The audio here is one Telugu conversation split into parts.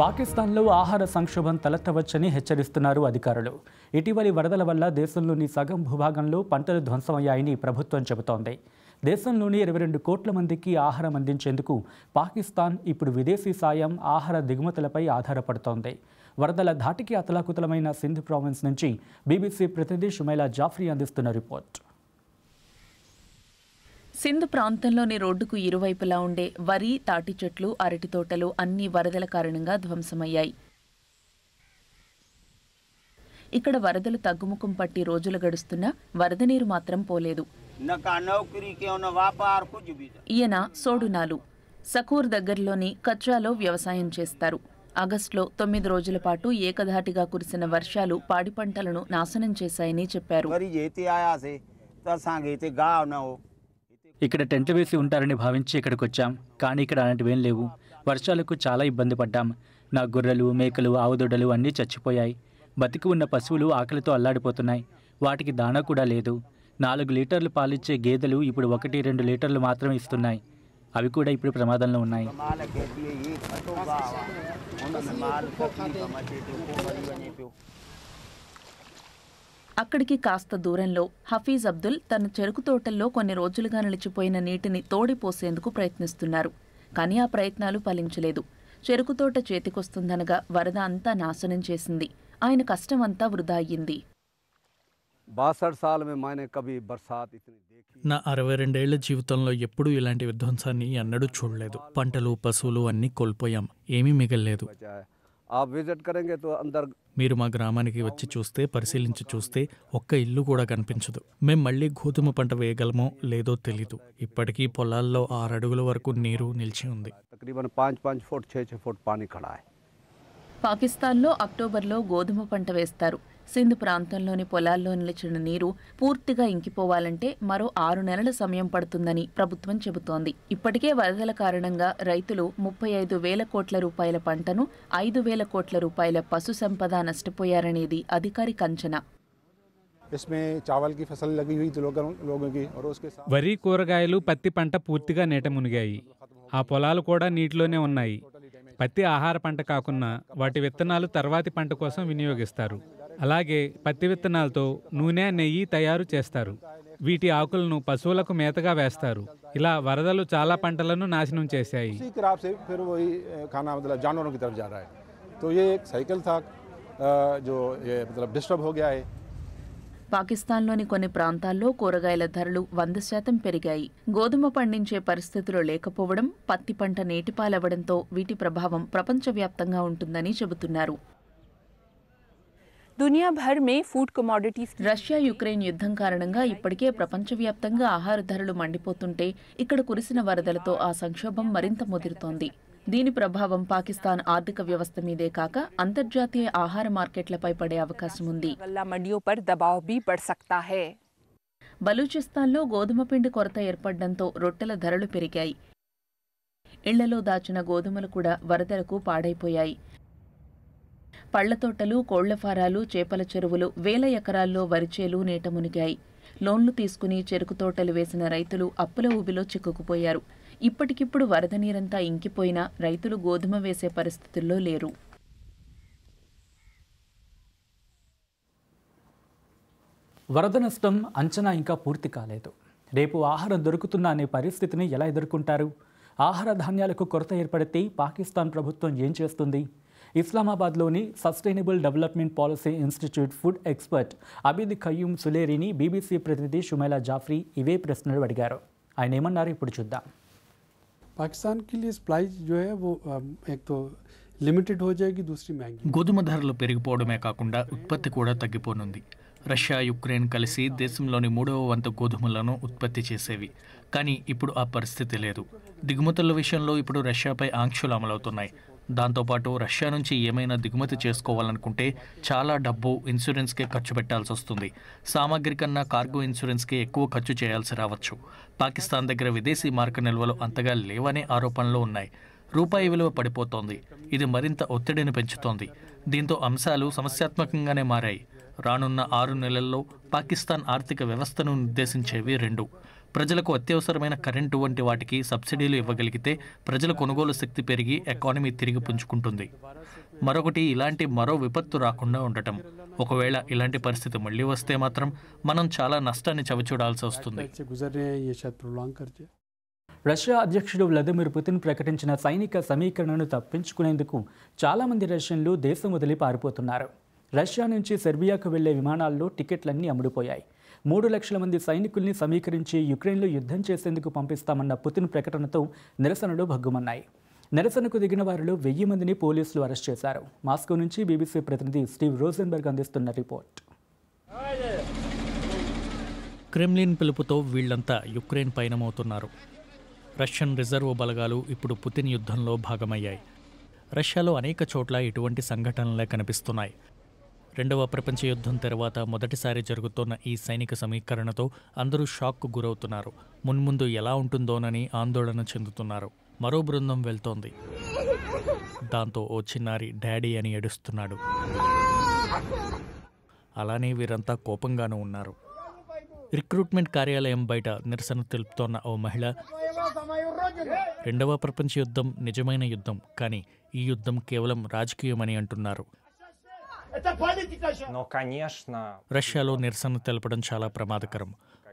పాకిస్తాన్లో ఆహార సంక్షోభం తలెత్తవచ్చని హెచ్చరిస్తున్నారు అధికారులు ఇటీవలి వరదల వల్ల దేశంలోని సగం భూభాగంలో పంటలు ధ్వంసమయ్యాయని ప్రభుత్వం చెబుతోంది దేశంలోని ఇరవై రెండు కోట్ల మందికి ఆహారం అందించేందుకు పాకిస్తాన్ ఇప్పుడు విదేశీ సాయం ఆహార దిగుమతులపై ఆధారపడుతోంది వరదల ధాటికి అతలాకుతలమైన సింధ్ ప్రావిన్స్ నుంచి బీబీసీ ప్రతినిధి షుమైలా జాఫ్రీ అందిస్తున్న రిపోర్ట్ సింధు ప్రాంతంలోని రోడ్డుకు ఇరువైపులా ఉండే వరి తాటి చెట్లు అరటి తోటలు అన్ని వరదల కారణంగా ధ్వంసమయ్యాయి ఇక్కడ వరదలు తగ్గుముఖం పట్టి రోజులు గడుస్తున్నా వరద నీరు మాత్రం పోలేదు ఈయన సోడునాలు సకూర్ దగ్గరలోని కచ్రాలో వ్యవసాయం చేస్తారు ఆగస్టులో తొమ్మిది రోజుల పాటు ఏకధాటిగా కురిసిన వర్షాలు పాడి పంటలను నాశనం చేశాయని చెప్పారు ఇక్కడ టెంట్లు వేసి ఉంటారని భావించి ఇక్కడికి వచ్చాం కానీ ఇక్కడ అలాంటివేం లేవు వర్షాలకు చాలా ఇబ్బంది పడ్డాం నా గొర్రెలు మేకలు ఆవుదొడ్డలు అన్నీ చచ్చిపోయాయి బతికి ఉన్న పశువులు ఆకలితో అల్లాడిపోతున్నాయి వాటికి దాణ కూడా లేదు నాలుగు లీటర్లు పాలిచ్చే గేదెలు ఇప్పుడు ఒకటి రెండు లీటర్లు మాత్రమే ఇస్తున్నాయి అవి కూడా ఇప్పుడు ప్రమాదంలో ఉన్నాయి అక్కడికి కాస్త దూరంలో హఫీజ్ అబ్దుల్ తన చెరుకు తోటల్లో కొన్ని రోజులుగా నిలిచిపోయిన నీటిని తోడిపోసేందుకు ప్రయత్నిస్తున్నారు కానీ ఆ ప్రయత్నాలు ఫలించలేదు చెరుకు తోట చేతికొస్తుందనగా వరద అంతా నాశనం చేసింది ఆయన కష్టమంతా వృధా అయ్యింది నా అరవై రెండేళ్ల జీవితంలో ఎప్పుడూ ఇలాంటి విధ్వంసాన్ని ఎన్నడూ చూడలేదు పంటలు పశువులు అన్నీ కోల్పోయాం ఏమీ మిగల్లేదు आप విజిట్ करेंगे तो మీరు మా గ్రామానికి వచ్చి చూస్తే పరిశీలించి చూస్తే ఒక్క ఇల్లు కూడా కనిపించదు మేము మళ్ళీ గోధుమ పంట వేయగలమో లేదో తెలీదు ఇప్పటికీ పొలాల్లో ఆరు అడుగుల వరకు నీరు నిలిచి ఉంది పాకిస్తాన్లో అక్టోబర్లో గోధుమ పంట వేస్తారు సింధు ప్రాంతంలోని పొలాల్లో నిలిచిన నీరు పూర్తిగా ఇంకిపోవాలంటే మరో ఆరు నెలల సమయం పడుతుందని ప్రభుత్వం చెబుతోంది ఇప్పటికే వరదల కారణంగా రైతులు ముప్పై ఐదు వేల కోట్ల రూపాయల పంటను ఐదు వేల కోట్ల రూపాయల పశు సంపద నష్టపోయారనేది అధికారిక అంచనా వరి కూరగాయలు పత్తి పంట పూర్తిగా నీట మునిగాయి ఆ పొలాలు కూడా నీటిలోనే ఉన్నాయి పత్తి ఆహార పంట కాకుండా వాటి విత్తనాలు తర్వాతి పంట కోసం వినియోగిస్తారు అలాగే పత్తి విత్తనాలతో నూనె నెయ్యి తయారు చేస్తారు వీటి ఆకులను పశువులకు మేతగా వేస్తారు ఇలా వరదలు చాలా పంటలను నాశనం చేశాయి పాకిస్తాన్లోని కొన్ని ప్రాంతాల్లో కూరగాయల ధరలు వంద శాతం పెరిగాయి గోధుమ పండించే పరిస్థితులు లేకపోవడం పత్తి పంట నేటిపాలవ్వడంతో వీటి ప్రభావం ప్రపంచవ్యాప్తంగా ఉంటుందని చెబుతున్నారు दुनिया भर में फूड రష్యా యుక్రెయిన్ యుద్ధం కారణంగా ఇప్పటికే ప్రపంచవ్యాప్తంగా ఆహార ధరలు మండిపోతుంటే ఇక్కడ కురిసిన వరదలతో ఆ సంక్షోభం మరింత ముదురుతోంది దీని ప్రభావం పాకిస్తాన్ ఆర్థిక వ్యవస్థ మీదే కాక అంతర్జాతీయ ఆహార మార్కెట్లపై పడే అవకాశం ఉంది బలూచిస్తాన్లో గోధుమ పిండి కొరత ఏర్పడడంతో రొట్టెల ధరలు పెరిగాయి ఇళ్లలో దాచిన గోధుమలు కూడా వరదలకు పాడైపోయాయి పళ్ల తోటలు కోళ్లఫారాలు ఫారాలు చేపల చెరువులు వేల ఎకరాల్లో వరిచేలు నీట మునిగాయి లోన్లు తీసుకుని చెరుకు తోటలు వేసిన రైతులు అప్పుల ఊబిలో చిక్కుకుపోయారు ఇప్పటికిప్పుడు వరద నీరంతా ఇంకిపోయినా రైతులు గోధుమ వేసే పరిస్థితుల్లో లేరు వరద నష్టం అంచనా ఇంకా పూర్తి కాలేదు రేపు ఆహారం దొరుకుతున్నా అనే పరిస్థితిని ఎలా ఎదుర్కొంటారు ఆహార ధాన్యాలకు కొరత ఏర్పడితే పాకిస్తాన్ ప్రభుత్వం ఏం చేస్తుంది ఇస్లామాబాద్లోని sustainable development policy institute food expert Abid Qayyum సులేరిని బీబీసీ ప్రతినిధి షుమైలా జాఫ్రీ ఇవే ప్రశ్నలు అడిగారు ఆయన ఏమన్నారు ఇప్పుడు చూద్దాం పాకిస్తాన్ లిమిటెడ్ దూసరి గోధుమ ధరలు పెరిగిపోవడమే కాకుండా ఉత్పత్తి కూడా తగ్గిపోనుంది రష్యా యుక్రెయిన్ కలిసి దేశంలోని మూడవ వంతు గోధుమలను ఉత్పత్తి చేసేవి కానీ ఇప్పుడు ఆ పరిస్థితి లేదు దిగుమతుల విషయంలో ఇప్పుడు రష్యాపై ఆంక్షలు అమలవుతున్నాయి దాంతోపాటు రష్యా నుంచి ఏమైనా దిగుమతి చేసుకోవాలనుకుంటే చాలా డబ్బు ఇన్సూరెన్స్కే ఖర్చు పెట్టాల్సి వస్తుంది సామాగ్రి కన్నా కార్గో ఇన్సూరెన్స్కే ఎక్కువ ఖర్చు చేయాల్సి రావచ్చు పాకిస్తాన్ దగ్గర విదేశీ మార్క నిల్వలు అంతగా లేవనే ఆరోపణలు ఉన్నాయి రూపాయి విలువ పడిపోతోంది ఇది మరింత ఒత్తిడిని పెంచుతోంది దీంతో అంశాలు సమస్యాత్మకంగానే మారాయి రానున్న ఆరు నెలల్లో పాకిస్తాన్ ఆర్థిక వ్యవస్థను నిర్దేశించేవి రెండు ప్రజలకు అత్యవసరమైన కరెంటు వంటి వాటికి సబ్సిడీలు ఇవ్వగలిగితే ప్రజల కొనుగోలు శక్తి పెరిగి ఎకానమీ తిరిగి పుంజుకుంటుంది మరొకటి ఇలాంటి మరో విపత్తు రాకుండా ఉండటం ఒకవేళ ఇలాంటి పరిస్థితి మళ్ళీ వస్తే మాత్రం మనం చాలా నష్టాన్ని చవిచూడాల్సి వస్తుంది రష్యా అధ్యక్షుడు వ్లాదిమిర్ పుతిన్ ప్రకటించిన సైనిక సమీకరణను తప్పించుకునేందుకు చాలామంది రష్యన్లు దేశం వదిలి పారిపోతున్నారు రష్యా నుంచి సెర్బియాకు వెళ్లే విమానాల్లో టికెట్లన్నీ అమ్ముడుపోయాయి మూడు లక్షల మంది సైనికుల్ని సమీకరించి యుక్రెయిన్లో యుద్ధం చేసేందుకు పంపిస్తామన్న పుతిన్ ప్రకటనతో నిరసనలు భగ్గుమన్నాయి నిరసనకు దిగిన వారిలో వెయ్యి మందిని పోలీసులు అరెస్ట్ చేశారు మాస్కో నుంచి బీబీసీ ప్రతినిధి స్టీవ్ రోజన్బర్గ్ అందిస్తున్న రిపోర్ట్ క్రెమ్లిన్ పిలుపుతో వీళ్లంతా యుక్రెయిన్ పయనమవుతున్నారు రష్యన్ రిజర్వ్ బలగాలు ఇప్పుడు పుతిన్ యుద్ధంలో భాగమయ్యాయి రష్యాలో అనేక చోట్ల ఇటువంటి సంఘటనలే కనిపిస్తున్నాయి రెండవ ప్రపంచ యుద్ధం తర్వాత మొదటిసారి జరుగుతున్న ఈ సైనిక సమీకరణతో అందరూ షాక్కు గురవుతున్నారు మున్ముందు ఎలా ఉంటుందోనని ఆందోళన చెందుతున్నారు మరో బృందం వెళ్తోంది దాంతో ఓ చిన్నారి డాడీ అని ఏడుస్తున్నాడు అలానే వీరంతా కోపంగానూ ఉన్నారు రిక్రూట్మెంట్ కార్యాలయం బయట నిరసన తెలుపుతోన్న ఓ మహిళ రెండవ ప్రపంచ యుద్ధం నిజమైన యుద్ధం కానీ ఈ యుద్ధం కేవలం రాజకీయమని అంటున్నారు రష్యాలో నిరసన తెలపడం చాలా ప్రమాదకరం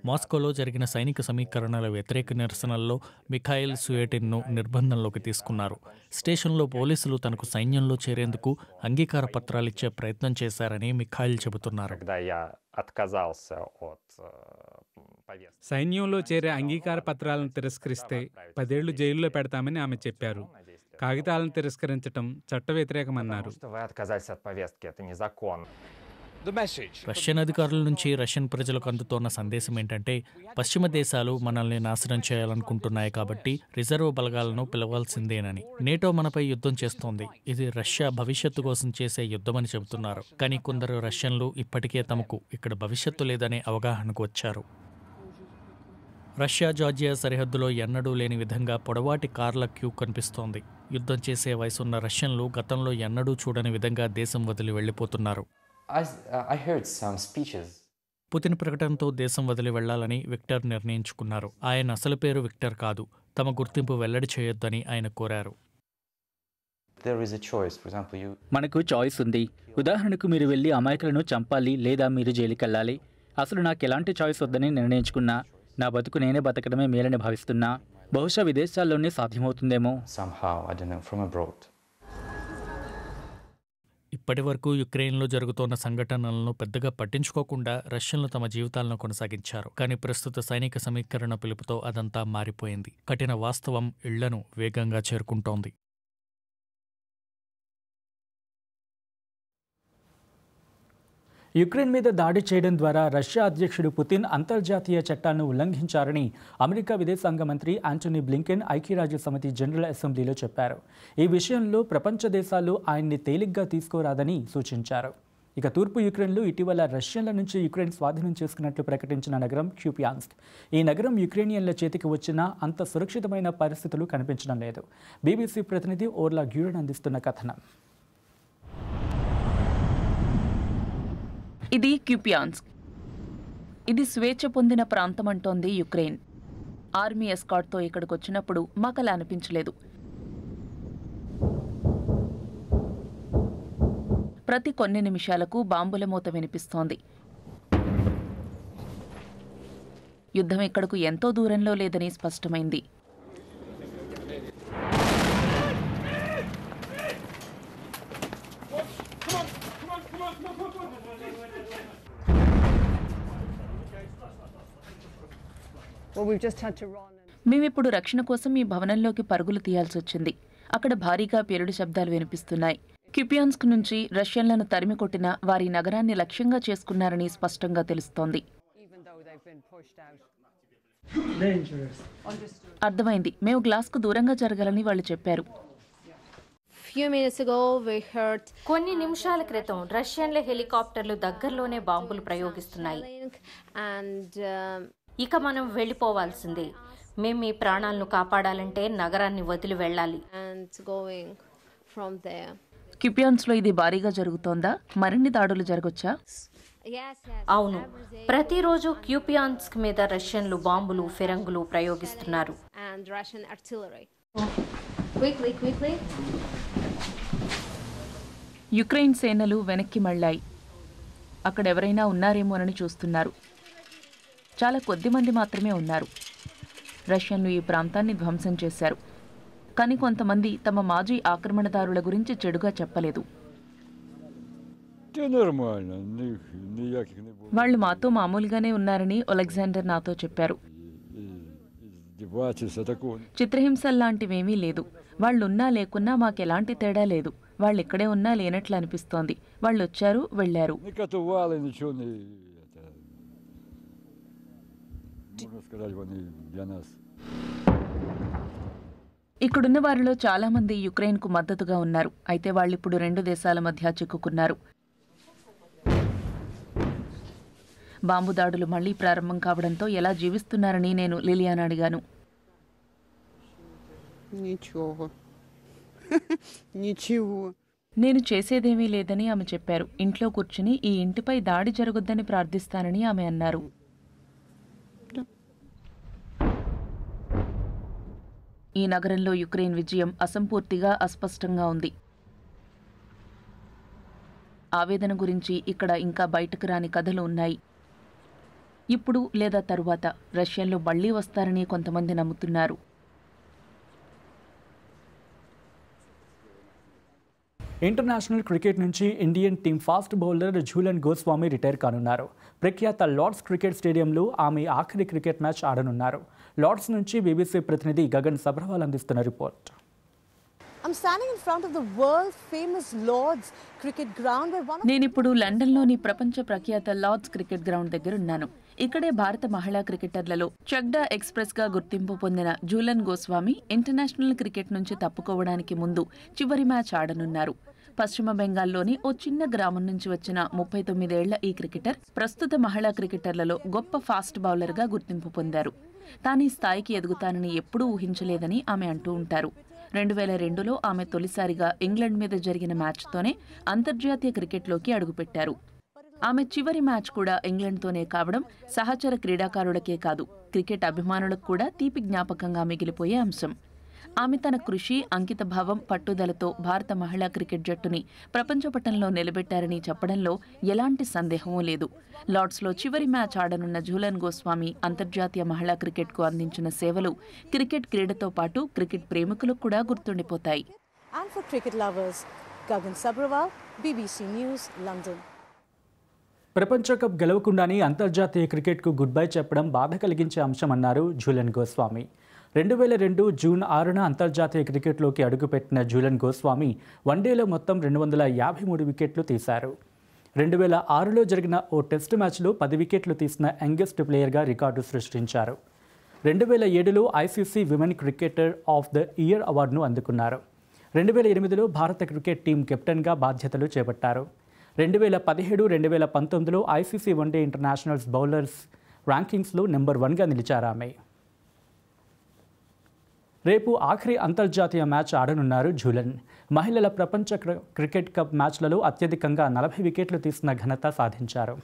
మాస్కోలో జరిగిన సైనిక సమీకరణల వ్యతిరేక నిరసనల్లో మిఖాయిల్ సుయేటిన్ను నిర్బంధంలోకి తీసుకున్నారు స్టేషన్లో పోలీసులు తనకు సైన్యంలో చేరేందుకు అంగీకార పత్రాలు ఇచ్చే ప్రయత్నం చేశారని మిఖాయిల్ చెబుతున్నారు э, సైన్యంలో చేరే అంగీకార పత్రాలను తిరస్కరిస్తే పదేళ్లు జైల్లో పెడతామని ఆమె చెప్పారు కాగితాలను తిరస్కరించటం చట్ట వ్యతిరేకమన్నారు రష్యన్ అధికారుల నుంచి రష్యన్ ప్రజలకు అందుతోన్న సందేశం ఏంటంటే పశ్చిమ దేశాలు మనల్ని నాశనం చేయాలనుకుంటున్నాయి కాబట్టి రిజర్వ్ బలగాలను పిలవాల్సిందేనని నేటో మనపై యుద్ధం చేస్తోంది ఇది రష్యా భవిష్యత్తు కోసం చేసే యుద్ధమని చెబుతున్నారు కానీ కొందరు రష్యన్లు ఇప్పటికే తమకు ఇక్కడ భవిష్యత్తు లేదనే అవగాహనకు వచ్చారు రష్యా జార్జియా సరిహద్దులో ఎన్నడూ లేని విధంగా పొడవాటి కార్ల క్యూ కనిపిస్తోంది యుద్ధం చేసే వయసున్న రష్యన్లు గతంలో ఎన్నడూ చూడని విధంగా దేశం వదిలి వెళ్ళిపోతున్నారు పుతిన్ ప్రకటనతో దేశం వదిలి వెళ్లాలని విక్టర్ నిర్ణయించుకున్నారు ఆయన అసలు పేరు విక్టర్ కాదు తమ గుర్తింపు వెల్లడి చేయొద్దని ఆయన కోరారు మనకు చాయిస్ ఉంది ఉదాహరణకు మీరు వెళ్ళి అమాయకులను చంపాలి లేదా మీరు జైలుకెళ్ళాలి అసలు నాకు ఎలాంటి చాయిస్ వద్దని నిర్ణయించుకున్నా నా బతుకు నేనే బతకడమే మేలని భావిస్తున్నా బహుశా విదేశాల్లోనే సాధ్యమవుతుందేమో ఇప్పటి వరకు యుక్రెయిన్లో జరుగుతున్న సంఘటనలను పెద్దగా పట్టించుకోకుండా రష్యన్లు తమ జీవితాలను కొనసాగించారు కానీ ప్రస్తుత సైనిక సమీకరణ పిలుపుతో అదంతా మారిపోయింది కఠిన వాస్తవం ఇళ్లను వేగంగా చేరుకుంటోంది యుక్రెయిన్ మీద దాడి చేయడం ద్వారా రష్యా అధ్యక్షుడు పుతిన్ అంతర్జాతీయ చట్టాలను ఉల్లంఘించారని అమెరికా విదేశాంగ మంత్రి ఆంటోనీ బ్లింకెన్ ఐక్యరాజ్య సమితి జనరల్ అసెంబ్లీలో చెప్పారు ఈ విషయంలో ప్రపంచ దేశాలు ఆయన్ని తేలిగ్గా తీసుకోరాదని సూచించారు ఇక తూర్పు యుక్రెయిన్లో ఇటీవల రష్యన్ల నుంచి యుక్రెయిన్ స్వాధీనం చేసుకున్నట్లు ప్రకటించిన నగరం క్యూపియాన్స్క్ ఈ నగరం యుక్రెయినియన్ల చేతికి వచ్చిన అంత సురక్షితమైన పరిస్థితులు కనిపించడం లేదు బీబీసీ ప్రతినిధి ఓర్లా గ్యూరన్ అందిస్తున్న కథనం ఇది క్యూపియాన్స్ ఇది స్వేచ్ఛ పొందిన ప్రాంతం అంటోంది యుక్రెయిన్ ఆర్మీ ఎస్కాట్తో ఇక్కడికి వచ్చినప్పుడు మాకలా అనిపించలేదు ప్రతి కొన్ని నిమిషాలకు బాంబుల మూత వినిపిస్తోంది యుద్ధం ఇక్కడకు ఎంతో దూరంలో లేదని స్పష్టమైంది మేమిప్పుడు రక్షణ కోసం ఈ భవనంలోకి పరుగులు తీయాల్సి వచ్చింది అక్కడ భారీగా పేలుడు శబ్దాలు వినిపిస్తున్నాయి కిపియాన్స్క్ నుంచి రష్యన్లను తరిమి కొట్టిన వారి నగరాన్ని లక్ష్యంగా చేసుకున్నారని స్పష్టంగా తెలుస్తోంది అర్థమైంది మేము గ్లాస్కు దూరంగా జరగాలని వాళ్ళు చెప్పారు కొన్ని నిమిషాల క్రితం రష్యన్ల హెలికాప్టర్లు దగ్గరలోనే బాంబులు ప్రయోగిస్తున్నాయి ఇక మనం వెళ్ళిపోవాల్సిందే మేము మీ ప్రాణాలను కాపాడాలంటే నగరాన్ని వదిలి వెళ్ళాలి కిపియాన్స్లో ఇది భారీగా జరుగుతోందా మరిన్ని దాడులు జరగొచ్చా అవును ప్రతిరోజు క్యూపియాన్స్ మీద రష్యన్లు బాంబులు ఫిరంగులు ప్రయోగిస్తున్నారు యుక్రెయిన్ సేనలు వెనక్కి మళ్ళాయి అక్కడ ఎవరైనా ఉన్నారేమోనని చూస్తున్నారు చాలా కొద్దిమంది మాత్రమే ఉన్నారు రష్యన్లు ఈ ప్రాంతాన్ని ధ్వంసం చేశారు కానీ కొంతమంది తమ మాజీ ఆక్రమణదారుల గురించి చెడుగా చెప్పలేదు వాళ్ళు మాతో మామూలుగానే ఉన్నారని ఒలెగ్జాండర్ నాతో చెప్పారు చిత్రహింసల్లాంటివేమీ లాంటివేమీ లేదు వాళ్ళున్నా లేకున్నా మాకెలాంటి తేడా లేదు వాళ్ళు ఇక్కడే ఉన్నా లేనట్లు అనిపిస్తోంది వాళ్ళు వచ్చారు వెళ్ళారు ఇక్కడున్న వారిలో చాలా మంది కు మద్దతుగా ఉన్నారు అయితే వాళ్ళు ఇప్పుడు రెండు దేశాల మధ్య చిక్కుకున్నారు బాంబు దాడులు మళ్లీ ప్రారంభం కావడంతో ఎలా జీవిస్తున్నారని నేను లిలియాన్ అడిగాను నేను చేసేదేమీ లేదని ఆమె చెప్పారు ఇంట్లో కూర్చుని ఈ ఇంటిపై దాడి జరగొద్దని ప్రార్థిస్తానని ఆమె అన్నారు ఈ నగరంలో యుక్రెయిన్ విజయం అసంపూర్తిగా అస్పష్టంగా ఉంది ఆవేదన గురించి ఇక్కడ ఇంకా బయటకు రాని కథలు ఉన్నాయి ఇప్పుడు లేదా తరువాత రష్యాలో మళ్లీ వస్తారని కొంతమంది నమ్ముతున్నారు ఇంటర్నేషనల్ క్రికెట్ నుంచి Indian team fast bowler Jhulan Goswami retire కానున్నారు ప్రఖ్యాత లార్డ్స్ క్రికెట్ స్టేడియంలో ఆమె ఆఖరి క్రికెట్ మ్యాచ్ ఆడనున్నారు లార్డ్స్ నుంచి బీబీసీ ప్రతినిధి గగన్ సబ్రవాల్ అందిస్తున్న రిపోర్ట్ నేనిప్పుడు లండన్లోని ప్రపంచ ప్రఖ్యాత లార్డ్స్ క్రికెట్ గ్రౌండ్ దగ్గర ఉన్నాను ఇక్కడే భారత మహిళా క్రికెటర్లలో చగ్డా ఎక్స్ప్రెస్ గా గుర్తింపు పొందిన జూలన్ గోస్వామి ఇంటర్నేషనల్ క్రికెట్ నుంచి తప్పుకోవడానికి ముందు చివరి మ్యాచ్ ఆడనున్నారు పశ్చిమ బెంగాల్లోని ఓ చిన్న గ్రామం నుంచి వచ్చిన ముప్పై తొమ్మిదేళ్ల ఈ క్రికెటర్ ప్రస్తుత మహిళా క్రికెటర్లలో గొప్ప ఫాస్ట్ బౌలర్గా గుర్తింపు పొందారు తాను స్థాయికి ఎదుగుతానని ఎప్పుడూ ఊహించలేదని ఆమె అంటూ ఉంటారు రెండు వేల రెండులో ఆమె తొలిసారిగా ఇంగ్లాండ్ మీద జరిగిన మ్యాచ్తోనే అంతర్జాతీయ క్రికెట్లోకి అడుగుపెట్టారు ఆమె చివరి మ్యాచ్ కూడా ఇంగ్లాండ్తోనే కావడం సహచర క్రీడాకారులకే కాదు క్రికెట్ అభిమానులకు కూడా తీపి జ్ఞాపకంగా మిగిలిపోయే అంశం ఆమె తన కృషి అంకితభావం పట్టుదలతో భారత మహిళా క్రికెట్ జట్టుని ప్రపంచ పటంలో నిలబెట్టారని చెప్పడంలో ఎలాంటి సందేహమూ లేదు లార్డ్స్లో చివరి మ్యాచ్ ఆడనున్న జూలన్ గోస్వామి అంతర్జాతీయ మహిళా క్రికెట్కు అందించిన సేవలు క్రికెట్ క్రీడతో పాటు క్రికెట్ ప్రేమికులకు కూడా గుర్తుండిపోతాయి ప్రపంచకప్ న్యూస్ లండన్ ప్రపంచ కప్ గెలవకుండానే అంతర్జాతీయ క్రికెట్కు గుడ్ బై చెప్పడం బాధ కలిగించే అంశమన్నారు జూలన్ గోస్వామి రెండు వేల రెండు జూన్ ఆరున అంతర్జాతీయ క్రికెట్లోకి అడుగుపెట్టిన జూలన్ గోస్వామి వన్డేలో మొత్తం రెండు వందల యాభై మూడు వికెట్లు తీశారు రెండు వేల ఆరులో జరిగిన ఓ టెస్టు మ్యాచ్లో పది వికెట్లు తీసిన యంగెస్ట్ ప్లేయర్గా రికార్డు సృష్టించారు రెండు వేల ఏడులో ICC women cricketer of the year అవార్డును అందుకున్నారు రెండు వేల ఎనిమిదిలో భారత క్రికెట్ టీం కెప్టెన్గా బాధ్యతలు చేపట్టారు రెండు వేల పదిహేడు రెండు వేల పంతొమ్మిదిలో ఐసీసీ వన్డే ఇంటర్నేషనల్స్ బౌలర్స్ ర్యాంకింగ్స్లో నెంబర్ వన్గా నిలిచారు ఆమె రేపు ఆఖరి అంతర్జాతీయ మ్యాచ్ ఆడనున్నారు జూలన్ మహిళల ప్రపంచ క్రికెట్ కప్ మ్యాచ్లలో అత్యధికంగా నలభై వికెట్లు తీసిన ఘనత సాధించారు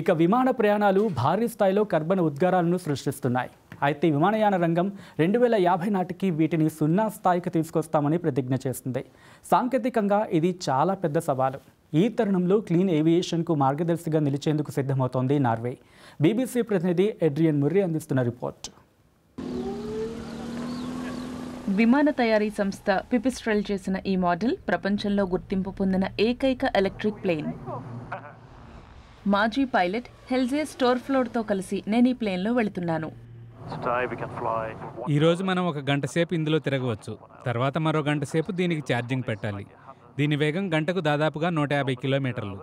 ఇక విమాన ప్రయాణాలు భారీ స్థాయిలో కర్బన ఉద్గారాలను సృష్టిస్తున్నాయి అయితే విమానయాన రంగం రెండు వేల యాభై నాటికి వీటిని సున్నా స్థాయికి తీసుకొస్తామని ప్రతిజ్ఞ చేసింది సాంకేతికంగా ఇది చాలా పెద్ద సవాలు ఈ తరుణంలో క్లీన్ ఏవియేషన్కు మార్గదర్శిగా నిలిచేందుకు సిద్ధమవుతోంది నార్వే బీబీసీ ప్రతినిధి ఎడ్రియన్ ముర్రీ అందిస్తున్న రిపోర్ట్ విమాన తయారీ సంస్థ పిపిస్ట్రెల్ చేసిన ఈ మోడల్ ప్రపంచంలో గుర్తింపు పొందిన ఏకైక ఎలక్ట్రిక్ ప్లేన్ మాజీ పైలట్ హెల్జే స్టోర్ ఫ్లోర్తో కలిసి నేను ఈ ప్లేన్లో వెళుతున్నాను ఈరోజు మనం ఒక గంట సేపు ఇందులో తిరగవచ్చు తర్వాత మరో గంట సేపు దీనికి ఛార్జింగ్ పెట్టాలి దీని వేగం గంటకు దాదాపుగా నూట యాభై కిలోమీటర్లు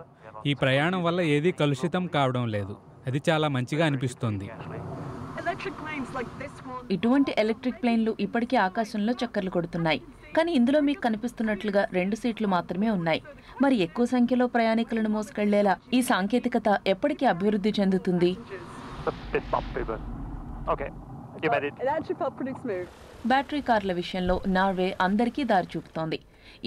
ఈ ప్రయాణం వల్ల ఏదీ కలుషితం కావడం లేదు అది చాలా మంచిగా అనిపిస్తుంది ఇటువంటి ఎలక్ట్రిక్ ప్లేన్లు ఇప్పటికీ ఆకాశంలో చక్కర్లు కొడుతున్నాయి కానీ ఇందులో మీకు కనిపిస్తున్నట్లుగా రెండు సీట్లు మాత్రమే ఉన్నాయి మరి ఎక్కువ సంఖ్యలో ప్రయాణికులను మోసుకెళ్లేలా ఈ సాంకేతికత ఎప్పటికీ అభివృద్ధి చెందుతుంది బ్యాటరీ కార్ల విషయంలో నార్వే అందరికీ దారి చూపుతోంది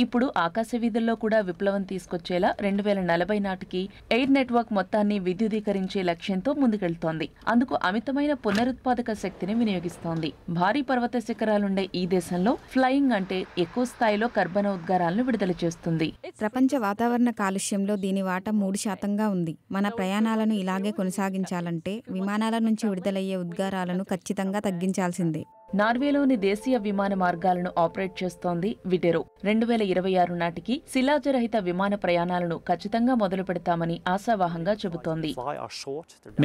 ఇప్పుడు ఆకాశ వీధుల్లో కూడా విప్లవం తీసుకొచ్చేలా రెండు వేల నలభై నాటికి ఎయిర్ నెట్వర్క్ మొత్తాన్ని విద్యుదీకరించే లక్ష్యంతో ముందుకెళ్తోంది అందుకు అమితమైన పునరుత్పాదక శక్తిని వినియోగిస్తోంది భారీ పర్వత శిఖరాలుండే ఈ దేశంలో ఫ్లయింగ్ అంటే ఎక్కువ స్థాయిలో కర్బన ఉద్గారాలను విడుదల చేస్తుంది ప్రపంచ వాతావరణ కాలుష్యంలో దీని వాట మూడు శాతంగా ఉంది మన ప్రయాణాలను ఇలాగే కొనసాగించాలంటే విమానాల నుంచి విడుదలయ్యే ఉద్గారాలను ఖచ్చితంగా తగ్గించాల్సిందే నార్వేలోని దేశీయ విమాన మార్గాలను ఆపరేట్ చేస్తోంది విటెరో రెండు వేల ఇరవై ఆరు నాటికి శిలాజరహిత విమాన ప్రయాణాలను ఖచ్చితంగా మొదలు పెడతామని ఆశావాహంగా చెబుతోంది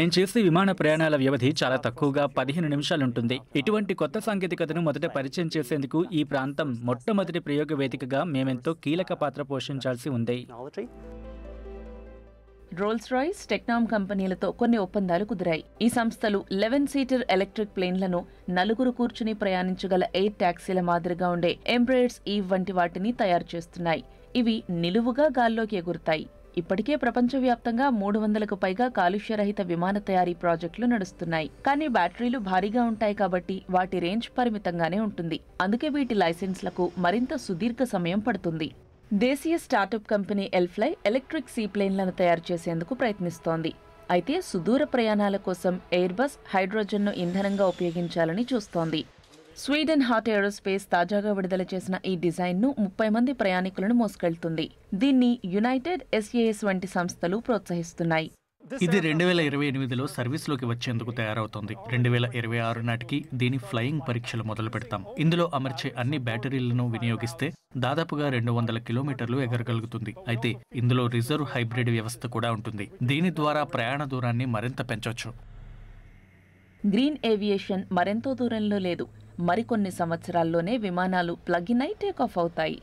మేము చేసే విమాన ప్రయాణాల వ్యవధి చాలా తక్కువగా పదిహేను నిమిషాలుంటుంది ఇటువంటి కొత్త సాంకేతికతను మొదట పరిచయం చేసేందుకు ఈ ప్రాంతం మొట్టమొదటి ప్రయోగ వేదికగా మేమెంతో కీలక పాత్ర పోషించాల్సి ఉంది రోల్స్ రాయిస్ టెక్నామ్ కంపెనీలతో కొన్ని ఒప్పందాలు కుదిరాయి ఈ సంస్థలు లెవెన్ సీటర్ ఎలక్ట్రిక్ ప్లేన్లను నలుగురు కూర్చుని ప్రయాణించగల ఎయిర్ ట్యాక్సీల మాదిరిగా ఉండే ఎంబ్రాయిడ్స్ ఈ వంటి వాటిని తయారు చేస్తున్నాయి ఇవి నిలువుగా గాల్లోకి ఎగురుతాయి ఇప్పటికే ప్రపంచవ్యాప్తంగా మూడు వందలకు పైగా కాలుష్యరహిత విమాన తయారీ ప్రాజెక్టులు నడుస్తున్నాయి కానీ బ్యాటరీలు భారీగా ఉంటాయి కాబట్టి వాటి రేంజ్ పరిమితంగానే ఉంటుంది అందుకే వీటి లైసెన్స్లకు మరింత సుదీర్ఘ సమయం పడుతుంది దేశీయ స్టార్టప్ కంపెనీ ఎల్ఫ్లై ఎలక్ట్రిక్ సీప్లేన్లను తయారు చేసేందుకు ప్రయత్నిస్తోంది అయితే సుదూర ప్రయాణాల కోసం ఎయిర్బస్ హైడ్రోజన్ను ఇంధనంగా ఉపయోగించాలని చూస్తోంది స్వీడన్ హాట్ ఏరోస్పేస్ తాజాగా విడుదల చేసిన ఈ డిజైన్ను ముప్పై మంది ప్రయాణికులను మోసుకెళ్తుంది దీన్ని యునైటెడ్ ఎస్ఏఎస్ వంటి సంస్థలు ప్రోత్సహిస్తున్నాయి ఇది రెండు వేల ఇరవై ఎనిమిదిలో సర్వీస్లోకి వచ్చేందుకు తయారవుతోంది రెండు వేల ఇరవై ఆరు నాటికి దీని ఫ్లయింగ్ పరీక్షలు మొదలు పెడతాం ఇందులో అమర్చే అన్ని బ్యాటరీలను వినియోగిస్తే దాదాపుగా రెండు వందల కిలోమీటర్లు ఎగరగలుగుతుంది అయితే ఇందులో రిజర్వ్ హైబ్రిడ్ వ్యవస్థ కూడా ఉంటుంది దీని ద్వారా ప్రయాణ దూరాన్ని మరింత పెంచవచ్చు గ్రీన్ ఏవియేషన్ మరెంతో దూరంలో లేదు మరికొన్ని సంవత్సరాల్లోనే విమానాలు ప్లగిన్ అయి ఆఫ్ అవుతాయి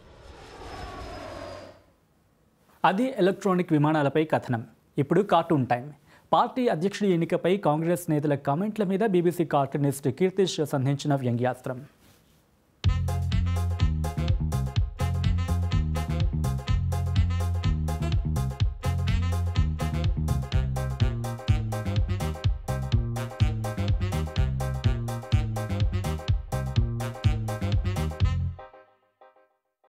అది ఎలక్ట్రానిక్ విమానాలపై కథనం ఇప్పుడు కార్టూన్ టైం పార్టీ అధ్యక్షుడి ఎన్నికపై కాంగ్రెస్ నేతల కామెంట్ల మీద బీబీసీ కార్టూనిస్ట్ కీర్తిష్ సంధించిన వ్యంగ్యాస్త్రం